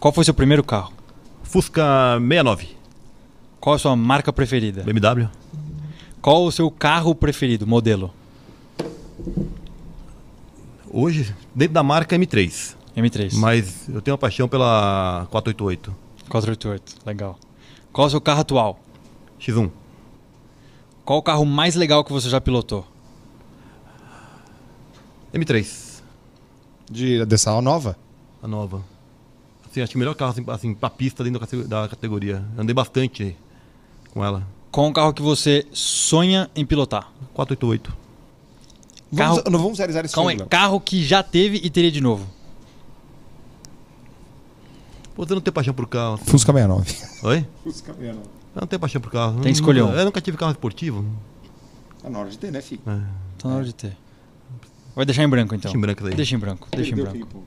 Qual foi seu primeiro carro? Fusca 69. Qual a sua marca preferida? BMW. Qual o seu carro preferido, modelo? Hoje, dentro da marca M3. M3. Mas eu tenho uma paixão pela 488. 488, legal. Qual o seu carro atual? X1. Qual o carro mais legal que você já pilotou? M3. De, dessa nova? A nova assim, acho que o melhor carro assim, assim, pra pista dentro da categoria. Andei bastante com ela. Qual o um carro que você sonha em pilotar? 488. Carro... Vamos, não vamos realizar isso Calma aí, né? carro que já teve e teria de novo. Pô, você não tem paixão por carro. Assim. Fusca 69. Oi? Fusca 69. Eu não tenho paixão por carro. Tem que escolher um. Eu nunca tive carro esportivo. Tá na hora de ter, né, filho? É. Tá na hora de ter. Vai deixar em branco, então. Deixa em branco daí. Deixa em branco. Deixa em branco.